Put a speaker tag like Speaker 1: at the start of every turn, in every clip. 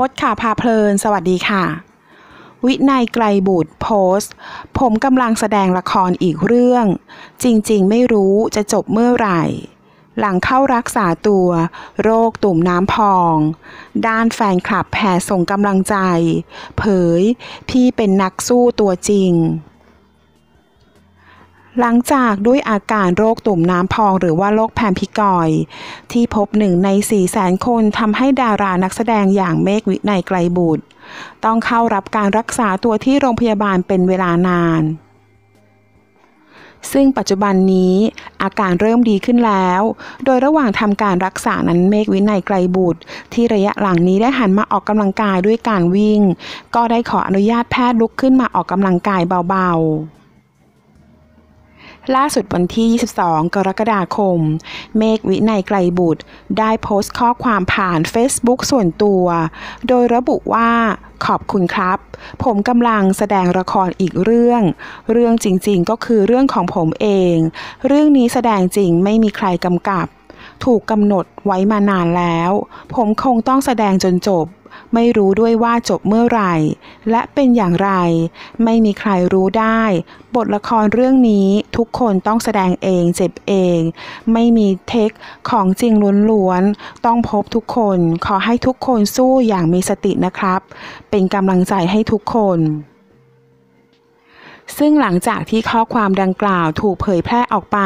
Speaker 1: มดข่าวพาเพลิน สวัสดีค่ะ วินัยไกลบุตรโพสต์ ผมกำลังแสดงละครอีกเรื่อง จริงๆ ไม่รู้จะจบเมื่อไหร่ หลังเข้ารักษาตัว โรคตุ่มน้ำพอง ด้านแฟนคลับแผ่ส่งกำลังใจ เผย พี่เป็นนักสู้ตัวจริงหลังจากด้วยอาการโรคตุ่มน้ำพองหรือว่าโรคแพมพิกอย ที่พบหนึ่งในสี่แสนคนทำให้ดารานักแสดงอย่างเมกวิในไกลบุตร ต้องเข้ารับการรักษาตัวที่โรงพยาบาลเป็นเวลานาน ซึ่งปัจจุบันนี้อาการเริ่มดีขึ้นแล้ว โดยระหว่างทำการรักษานั้นเมกวินัยไกลบุตร ที่ระยะหลังนี้ได้หันมาออกกำลังกายด้วยการวิ่ง ก็ได้ขออนุญาตแพทย์ลุกขึ้นมาออกกำลังกายเบาๆล่าสุดวันที่ 22 กรกฎาคม เมกวินัยไกลบุตร ได้โพสต์ข้อความผ่าน Facebook ส่วนตัว โดยระบุว่าขอบคุณครับ ผมกำลังแสดงละครอีกเรื่อง เรื่องจริงๆก็คือเรื่องของผมเอง เรื่องนี้แสดงจริงไม่มีใครกำกับ ถูกกำหนดไว้มานานแล้ว ผมคงต้องแสดงจนจบไม่รู้ด้วยว่าจบเมื่อไหร่ และเป็นอย่างไร ไม่มีใครรู้ได้ บทละครเรื่องนี้ทุกคนต้องแสดงเองเจ็บเอง ไม่มีเทคของจริงล้วนๆต้องพบทุกคนขอให้ทุกคนสู้อย่างมีสตินะครับ เป็นกำลังใจให้ทุกคนซึ่งหลังจากที่ข้อความดังกล่าวถูกเผยแพร่ออกไป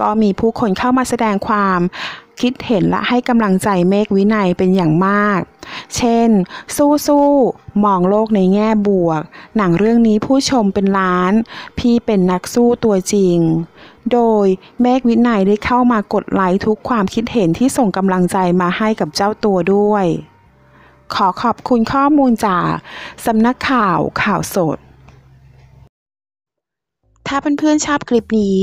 Speaker 1: ก็มีผู้คนเข้ามาแสดงความคิดเห็นและให้กำลังใจเมฆวินัยเป็นอย่างมาก เช่น สู้สู้มองโลกในแง่บวก หนังเรื่องนี้ผู้ชมเป็นล้าน พี่เป็นนักสู้ตัวจริง โดยเมฆวินัยได้เข้ามากดไลค์ ทุกความคิดเห็นที่ส่งกำลังใจมาให้กับเจ้าตัวด้วย ขอขอบคุณข้อมูลจากสำนักข่าวข่าวสดถ้าเพื่อนๆชอบคลิปนี้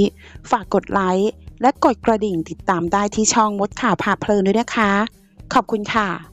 Speaker 1: ฝากกดไลค์ และกดกระดิ่งติดตามได้ที่ช่องมดข่าวผ่าเพลินด้วยนะคะ ขอบคุณค่ะ